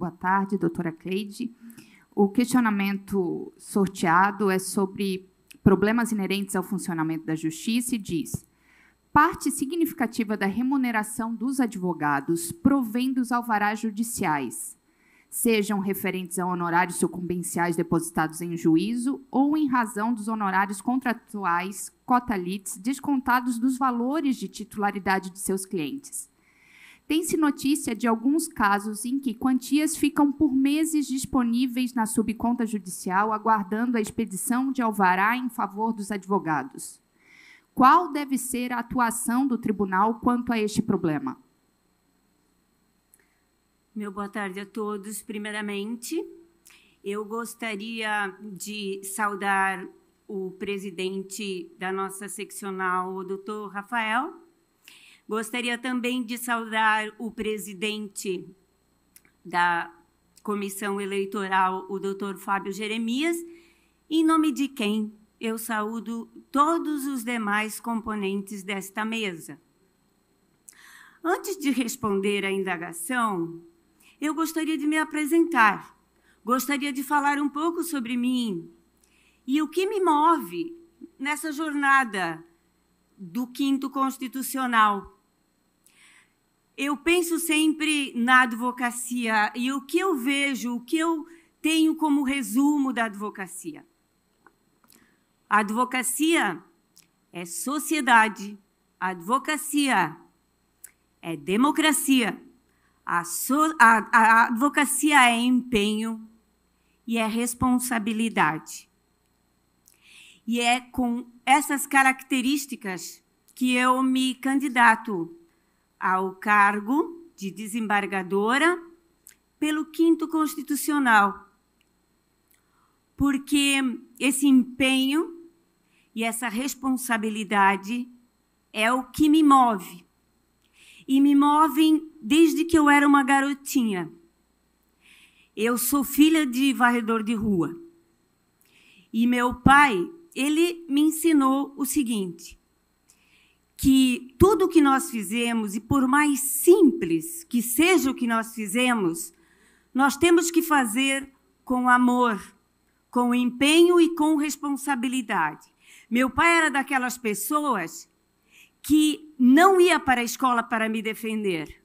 Boa tarde, doutora Cleide. O questionamento sorteado é sobre problemas inerentes ao funcionamento da justiça e diz: parte significativa da remuneração dos advogados provém dos alvarás judiciais, sejam referentes a honorários sucumbenciais depositados em juízo ou em razão dos honorários contratuais, cotalites, descontados dos valores de titularidade de seus clientes. Tem-se notícia de alguns casos em que quantias ficam por meses disponíveis na subconta judicial, aguardando a expedição de alvará em favor dos advogados. Qual deve ser a atuação do tribunal quanto a este problema? Meu boa tarde a todos. Primeiramente, eu gostaria de saudar o presidente da nossa seccional, o doutor Rafael, Gostaria também de saudar o presidente da Comissão Eleitoral, o doutor Fábio Jeremias, em nome de quem eu saúdo todos os demais componentes desta mesa. Antes de responder à indagação, eu gostaria de me apresentar, gostaria de falar um pouco sobre mim e o que me move nessa jornada do quinto constitucional eu penso sempre na advocacia e o que eu vejo, o que eu tenho como resumo da advocacia. A advocacia é sociedade, a advocacia é democracia, a, so, a, a advocacia é empenho e é responsabilidade. E é com essas características que eu me candidato ao cargo de desembargadora pelo quinto constitucional, porque esse empenho e essa responsabilidade é o que me move. E me movem desde que eu era uma garotinha. Eu sou filha de varredor de rua. E meu pai, ele me ensinou o seguinte: que tudo o que nós fizemos, e por mais simples que seja o que nós fizemos, nós temos que fazer com amor, com empenho e com responsabilidade. Meu pai era daquelas pessoas que não ia para a escola para me defender.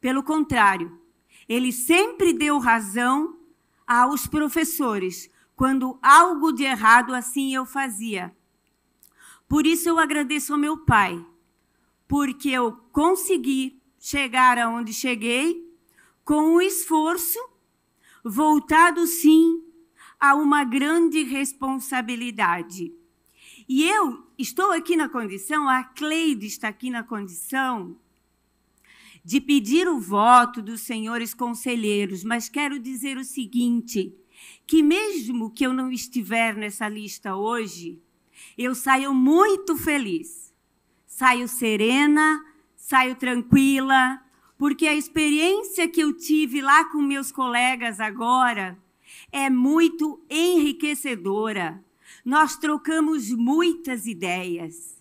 Pelo contrário, ele sempre deu razão aos professores quando algo de errado assim eu fazia. Por isso eu agradeço ao meu pai, porque eu consegui chegar aonde cheguei com um esforço voltado sim a uma grande responsabilidade. E eu estou aqui na condição, a Cleide está aqui na condição de pedir o voto dos senhores conselheiros, mas quero dizer o seguinte, que mesmo que eu não estiver nessa lista hoje, eu saio muito feliz. Saio serena, saio tranquila, porque a experiência que eu tive lá com meus colegas agora é muito enriquecedora. Nós trocamos muitas ideias.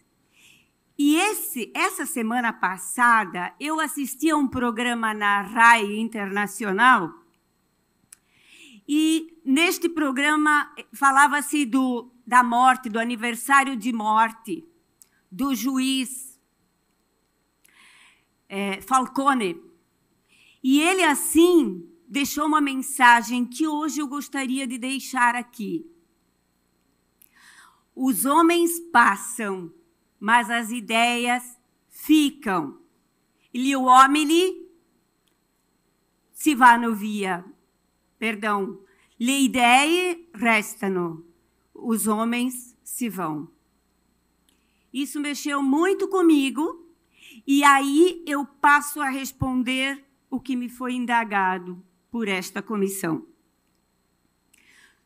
E esse, essa semana passada, eu assisti a um programa na RAI Internacional. E neste programa falava-se do da morte, do aniversário de morte do juiz é, Falcone. E ele, assim, deixou uma mensagem que hoje eu gostaria de deixar aqui. Os homens passam, mas as ideias ficam. E o homem se vá no via. Perdão. Le idee restano, os homens se vão. Isso mexeu muito comigo, e aí eu passo a responder o que me foi indagado por esta comissão.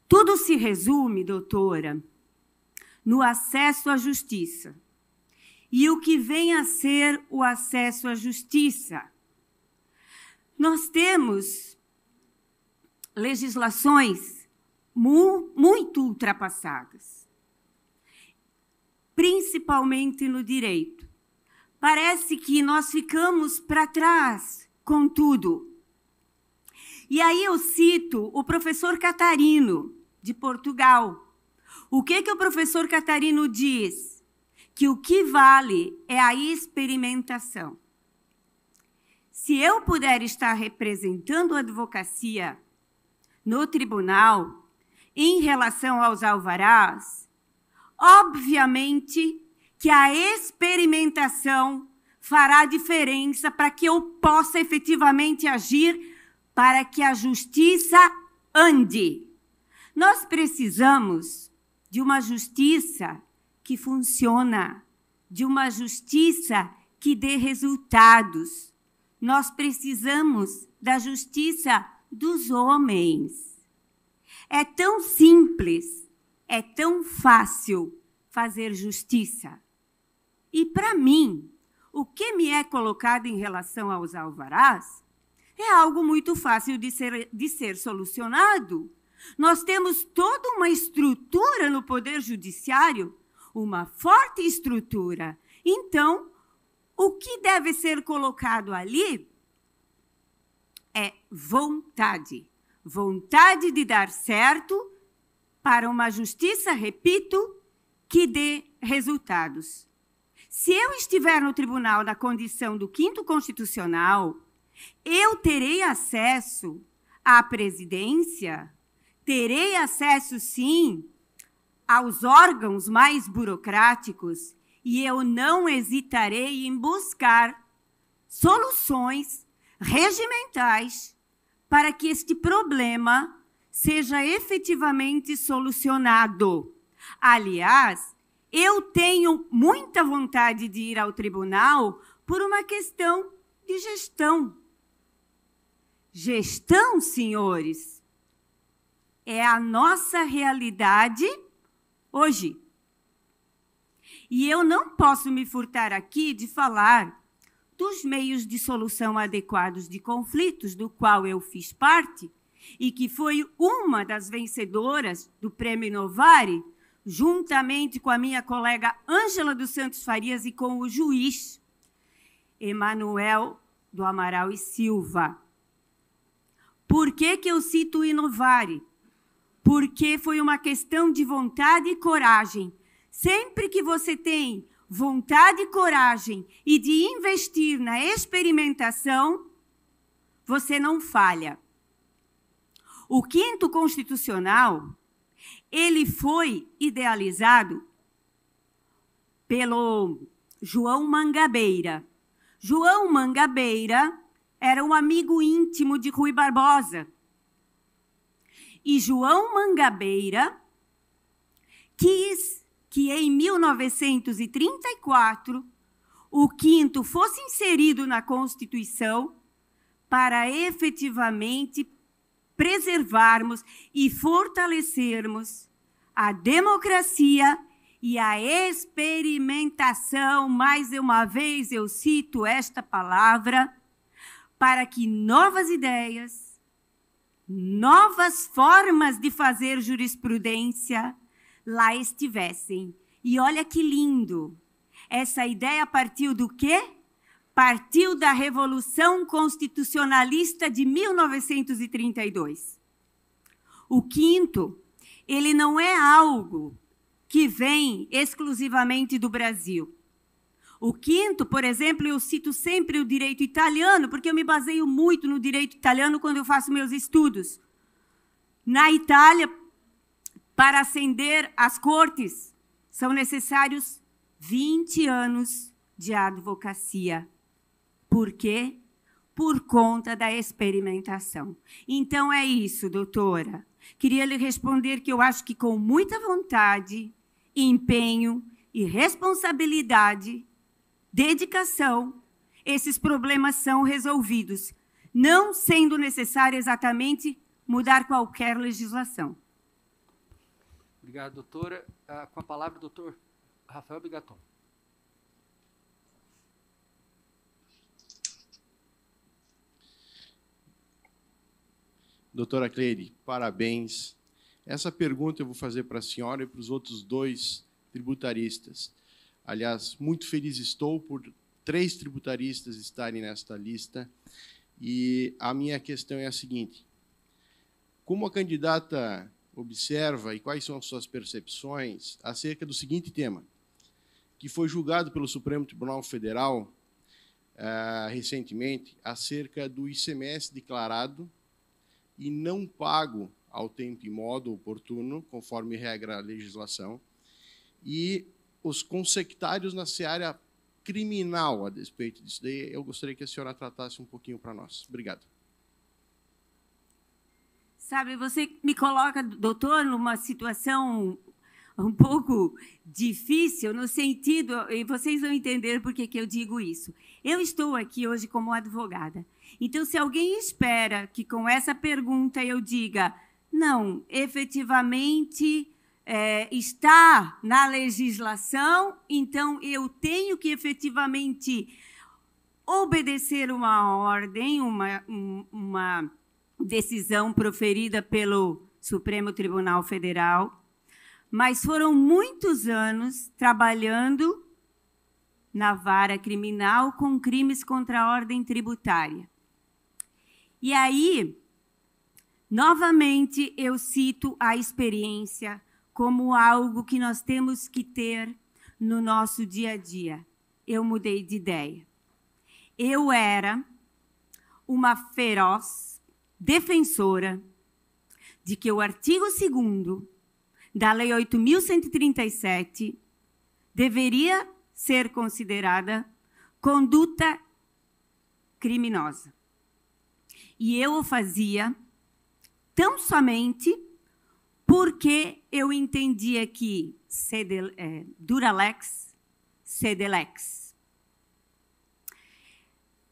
Tudo se resume, doutora, no acesso à justiça. E o que vem a ser o acesso à justiça? Nós temos legislações mu muito ultrapassadas, principalmente no direito. Parece que nós ficamos para trás com tudo. E aí eu cito o professor Catarino, de Portugal. O que, que o professor Catarino diz? Que o que vale é a experimentação. Se eu puder estar representando a advocacia no tribunal, em relação aos alvarás, obviamente que a experimentação fará diferença para que eu possa efetivamente agir para que a justiça ande. Nós precisamos de uma justiça que funciona, de uma justiça que dê resultados. Nós precisamos da justiça dos homens. É tão simples, é tão fácil fazer justiça. E para mim, o que me é colocado em relação aos alvarás é algo muito fácil de ser, de ser solucionado. Nós temos toda uma estrutura no Poder Judiciário, uma forte estrutura. Então, o que deve ser colocado ali é vontade vontade de dar certo para uma justiça, repito, que dê resultados. Se eu estiver no tribunal na condição do quinto constitucional, eu terei acesso à presidência, terei acesso, sim, aos órgãos mais burocráticos e eu não hesitarei em buscar soluções regimentais para que este problema seja efetivamente solucionado. Aliás, eu tenho muita vontade de ir ao tribunal por uma questão de gestão. Gestão, senhores, é a nossa realidade hoje. E eu não posso me furtar aqui de falar dos meios de solução adequados de conflitos, do qual eu fiz parte, e que foi uma das vencedoras do Prêmio Novare, juntamente com a minha colega Ângela dos Santos Farias e com o juiz Emanuel do Amaral e Silva. Por que, que eu cito o Inovare? Porque foi uma questão de vontade e coragem. Sempre que você tem vontade e coragem e de investir na experimentação, você não falha. O quinto constitucional, ele foi idealizado pelo João Mangabeira. João Mangabeira era um amigo íntimo de Rui Barbosa. E João Mangabeira quis que em 1934 o quinto fosse inserido na Constituição para efetivamente preservarmos e fortalecermos a democracia e a experimentação, mais uma vez eu cito esta palavra, para que novas ideias, novas formas de fazer jurisprudência, lá estivessem. E olha que lindo! Essa ideia partiu do quê? Partiu da Revolução Constitucionalista de 1932. O quinto, ele não é algo que vem exclusivamente do Brasil. O quinto, por exemplo, eu cito sempre o direito italiano, porque eu me baseio muito no direito italiano quando eu faço meus estudos. Na Itália, para ascender às cortes, são necessários 20 anos de advocacia. Por quê? Por conta da experimentação. Então é isso, doutora. Queria lhe responder que eu acho que com muita vontade, empenho e responsabilidade, dedicação, esses problemas são resolvidos, não sendo necessário exatamente mudar qualquer legislação. Obrigado, doutora. Ah, com a palavra, doutor Rafael Bigaton. Doutora Cleire, parabéns. Essa pergunta eu vou fazer para a senhora e para os outros dois tributaristas. Aliás, muito feliz estou por três tributaristas estarem nesta lista. E a minha questão é a seguinte: como a candidata observa e quais são as suas percepções acerca do seguinte tema, que foi julgado pelo Supremo Tribunal Federal uh, recentemente acerca do ICMS declarado e não pago ao tempo e modo oportuno, conforme regra a legislação, e os consectários na seara criminal a despeito disso. Daí eu gostaria que a senhora tratasse um pouquinho para nós. Obrigado. Sabe, você me coloca, doutor, numa situação um pouco difícil no sentido, e vocês vão entender por que eu digo isso. Eu estou aqui hoje como advogada. Então, se alguém espera que com essa pergunta eu diga, não, efetivamente é, está na legislação, então eu tenho que efetivamente obedecer uma ordem, uma, uma decisão proferida pelo Supremo Tribunal Federal, mas foram muitos anos trabalhando na vara criminal com crimes contra a ordem tributária. E aí, novamente, eu cito a experiência como algo que nós temos que ter no nosso dia a dia. Eu mudei de ideia. Eu era uma feroz defensora de que o artigo 2 da Lei 8.137 deveria ser considerada conduta criminosa. E eu o fazia tão somente porque eu entendia que cedel, é, Duralex, Sedelex.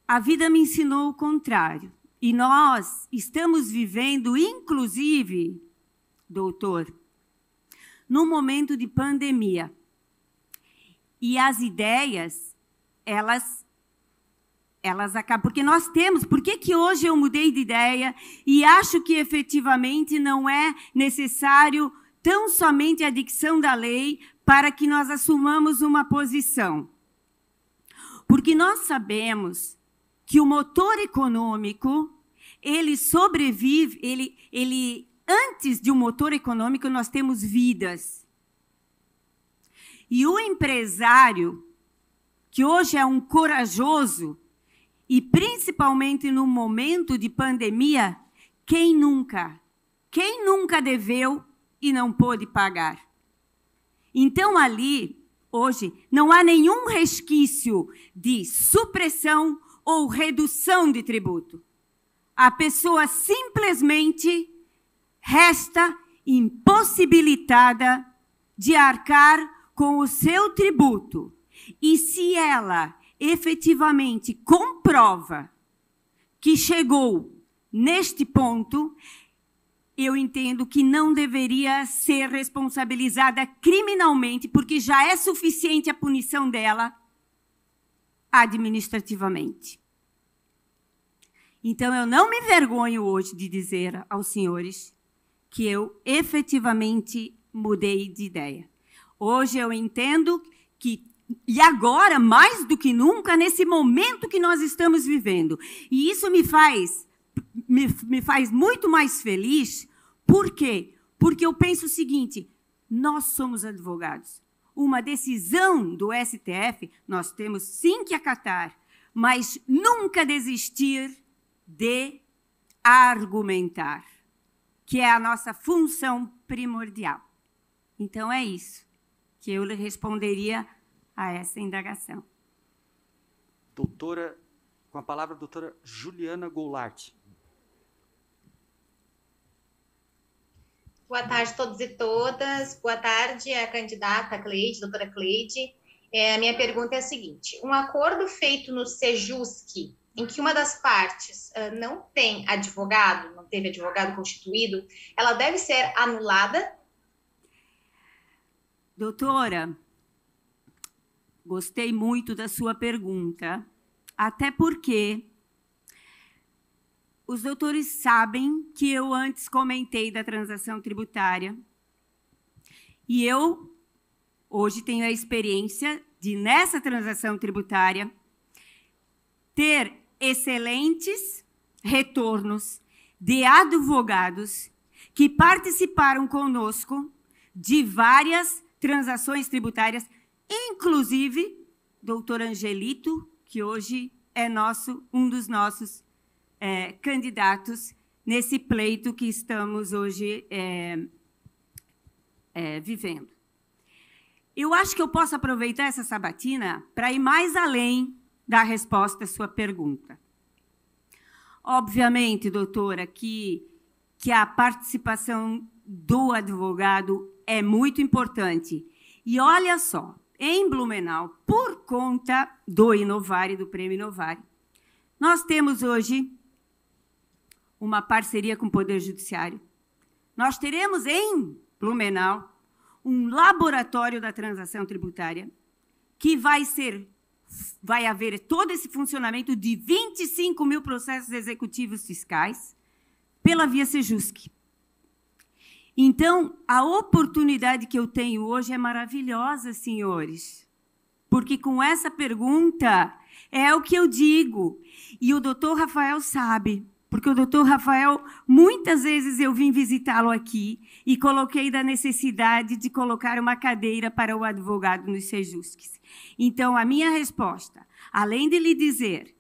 A vida me ensinou o contrário. E nós estamos vivendo, inclusive, doutor, num momento de pandemia. E as ideias, elas elas acabam. Porque nós temos. Por que, que hoje eu mudei de ideia e acho que efetivamente não é necessário tão somente a dicção da lei para que nós assumamos uma posição? Porque nós sabemos que o motor econômico ele sobrevive, ele, ele antes de um motor econômico nós temos vidas. E o empresário que hoje é um corajoso e principalmente no momento de pandemia, quem nunca? Quem nunca deveu e não pôde pagar? Então ali, hoje, não há nenhum resquício de supressão ou redução de tributo a pessoa simplesmente resta impossibilitada de arcar com o seu tributo. E se ela efetivamente comprova que chegou neste ponto, eu entendo que não deveria ser responsabilizada criminalmente, porque já é suficiente a punição dela administrativamente. Então eu não me envergonho hoje de dizer aos senhores que eu efetivamente mudei de ideia. Hoje eu entendo que e agora mais do que nunca nesse momento que nós estamos vivendo. E isso me faz me, me faz muito mais feliz. Por quê? Porque eu penso o seguinte: nós somos advogados. Uma decisão do STF nós temos sim que acatar, mas nunca desistir de argumentar, que é a nossa função primordial. Então é isso que eu lhe responderia a essa indagação. Doutora, com a palavra a doutora Juliana Goulart. Boa tarde a todos e todas. Boa tarde à candidata Cleide, doutora Cleide. É, a minha pergunta é a seguinte: um acordo feito no SEJUSC em que uma das partes uh, não tem advogado, não teve advogado constituído, ela deve ser anulada? Doutora, gostei muito da sua pergunta, até porque os doutores sabem que eu antes comentei da transação tributária e eu hoje tenho a experiência de, nessa transação tributária, ter excelentes retornos de advogados que participaram conosco de várias transações tributárias, inclusive doutor Angelito, que hoje é nosso um dos nossos é, candidatos nesse pleito que estamos hoje é, é, vivendo. Eu acho que eu posso aproveitar essa sabatina para ir mais além dar resposta à sua pergunta. Obviamente, doutora, que, que a participação do advogado é muito importante. E olha só, em Blumenau, por conta do Inovare, do Prêmio Inovare, nós temos hoje uma parceria com o Poder Judiciário. Nós teremos em Blumenau um laboratório da transação tributária que vai ser vai haver todo esse funcionamento de 25 mil processos executivos fiscais pela via Sejusc. Então, a oportunidade que eu tenho hoje é maravilhosa, senhores, porque com essa pergunta é o que eu digo, e o doutor Rafael sabe, porque o doutor Rafael, muitas vezes eu vim visitá-lo aqui e coloquei da necessidade de colocar uma cadeira para o advogado nos Sejusques. Então, a minha resposta, além de lhe dizer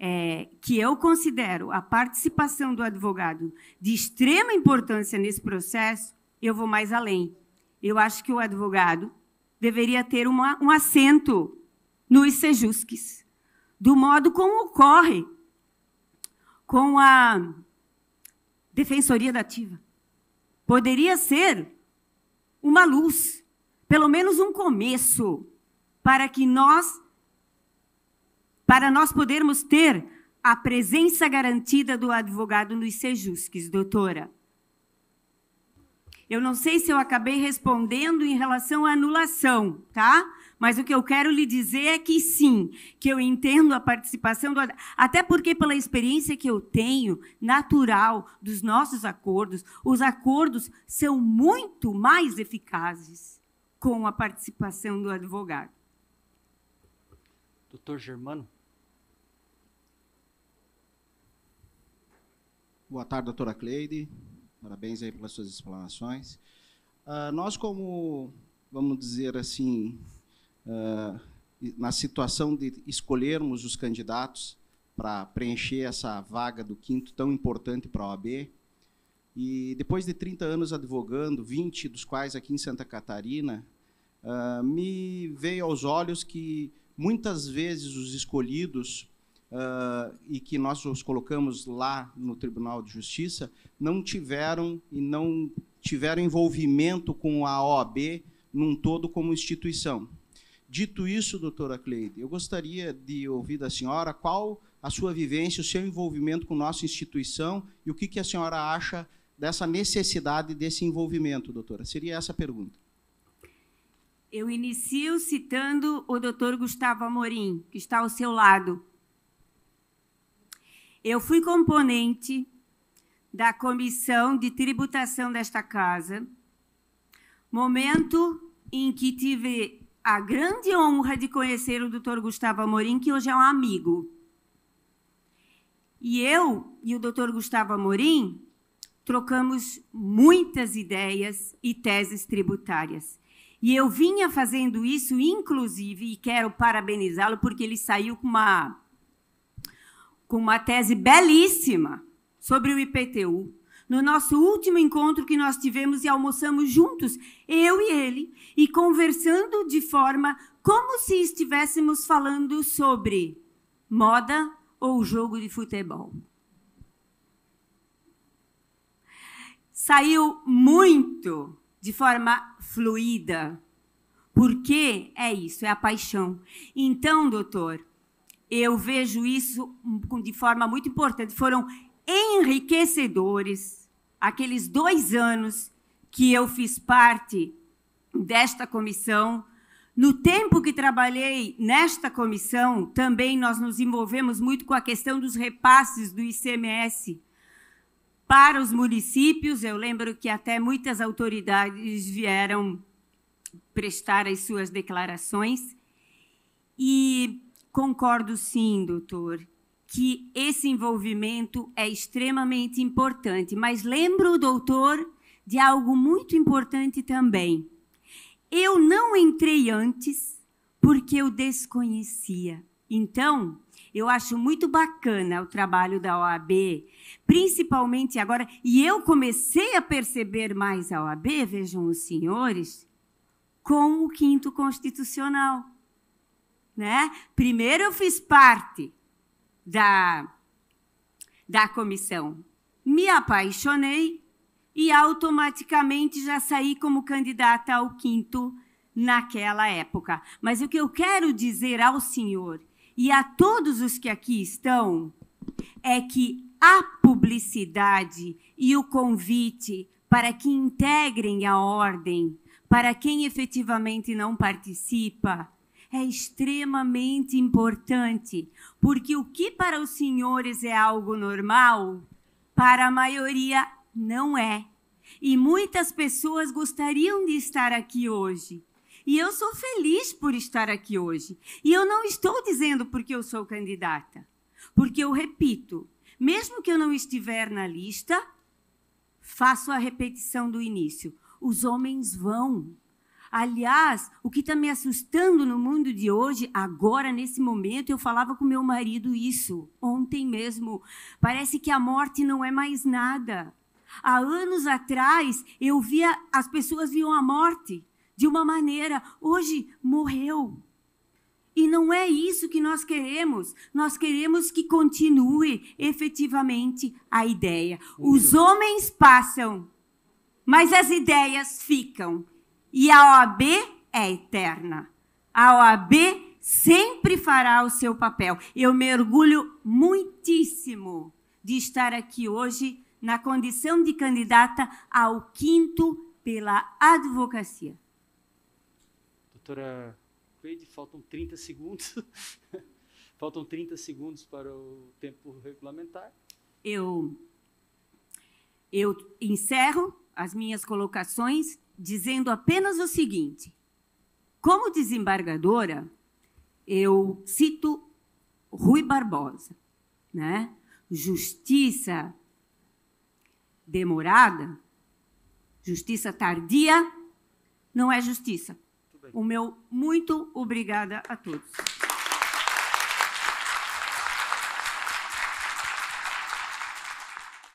é, que eu considero a participação do advogado de extrema importância nesse processo, eu vou mais além. Eu acho que o advogado deveria ter uma, um assento nos Sejusques, do modo como ocorre com a Defensoria da Ativa. Poderia ser uma luz, pelo menos um começo, para que nós para nós podermos ter a presença garantida do advogado nos sejusques, doutora. Eu não sei se eu acabei respondendo em relação à anulação, tá? Mas o que eu quero lhe dizer é que sim, que eu entendo a participação do até porque pela experiência que eu tenho natural dos nossos acordos, os acordos são muito mais eficazes com a participação do advogado. Doutor Germano. Boa tarde, doutora Cleide. Parabéns aí pelas suas explanações. Uh, nós, como, vamos dizer assim, uh, na situação de escolhermos os candidatos para preencher essa vaga do quinto tão importante para a OAB, e depois de 30 anos advogando, 20 dos quais aqui em Santa Catarina, uh, me veio aos olhos que muitas vezes os escolhidos uh, e que nós os colocamos lá no Tribunal de Justiça não tiveram e não tiveram envolvimento com a OAB num todo como instituição. Dito isso, doutora Cleide, eu gostaria de ouvir da senhora qual a sua vivência, o seu envolvimento com nossa instituição e o que, que a senhora acha dessa necessidade desse envolvimento, doutora. Seria essa a pergunta. Eu inicio citando o doutor Gustavo Amorim, que está ao seu lado, eu fui componente da comissão de tributação desta casa, momento em que tive a grande honra de conhecer o Dr. Gustavo Amorim, que hoje é um amigo. E eu e o Dr. Gustavo Amorim trocamos muitas ideias e teses tributárias. E eu vinha fazendo isso, inclusive, e quero parabenizá-lo, porque ele saiu com uma com uma tese belíssima sobre o IPTU. No nosso último encontro que nós tivemos e almoçamos juntos, eu e ele, e conversando de forma como se estivéssemos falando sobre moda ou jogo de futebol. Saiu muito de forma fluida. Porque é isso, é a paixão. Então, doutor, eu vejo isso de forma muito importante. Foram enriquecedores aqueles dois anos que eu fiz parte desta comissão. No tempo que trabalhei nesta comissão, também nós nos envolvemos muito com a questão dos repasses do ICMS para os municípios. Eu lembro que até muitas autoridades vieram prestar as suas declarações. E Concordo sim, doutor, que esse envolvimento é extremamente importante, mas lembro, doutor, de algo muito importante também. Eu não entrei antes porque eu desconhecia. Então, eu acho muito bacana o trabalho da OAB, principalmente agora, e eu comecei a perceber mais a OAB, vejam os senhores, com o quinto constitucional. Né? Primeiro eu fiz parte da, da comissão, me apaixonei e automaticamente já saí como candidata ao quinto naquela época. Mas o que eu quero dizer ao senhor e a todos os que aqui estão é que a publicidade e o convite para que integrem a ordem, para quem efetivamente não participa, é extremamente importante, porque o que para os senhores é algo normal, para a maioria não é. E muitas pessoas gostariam de estar aqui hoje. E eu sou feliz por estar aqui hoje. E eu não estou dizendo porque eu sou candidata. Porque eu repito, mesmo que eu não estiver na lista, faço a repetição do início. Os homens vão Aliás, o que está me assustando no mundo de hoje, agora, nesse momento, eu falava com meu marido isso, ontem mesmo. Parece que a morte não é mais nada. Há anos atrás, eu via, as pessoas viam a morte de uma maneira, hoje morreu. E não é isso que nós queremos. Nós queremos que continue efetivamente a ideia. Os homens passam, mas as ideias ficam. E a OAB é eterna. A OAB sempre fará o seu papel. Eu mergulho muitíssimo de estar aqui hoje na condição de candidata ao quinto pela advocacia. Doutora Cleide, faltam 30 segundos. faltam 30 segundos para o tempo regulamentar. Eu, eu encerro as minhas colocações dizendo apenas o seguinte: como desembargadora, eu cito Rui Barbosa, né? Justiça demorada, justiça tardia, não é justiça. O meu muito obrigada a todos.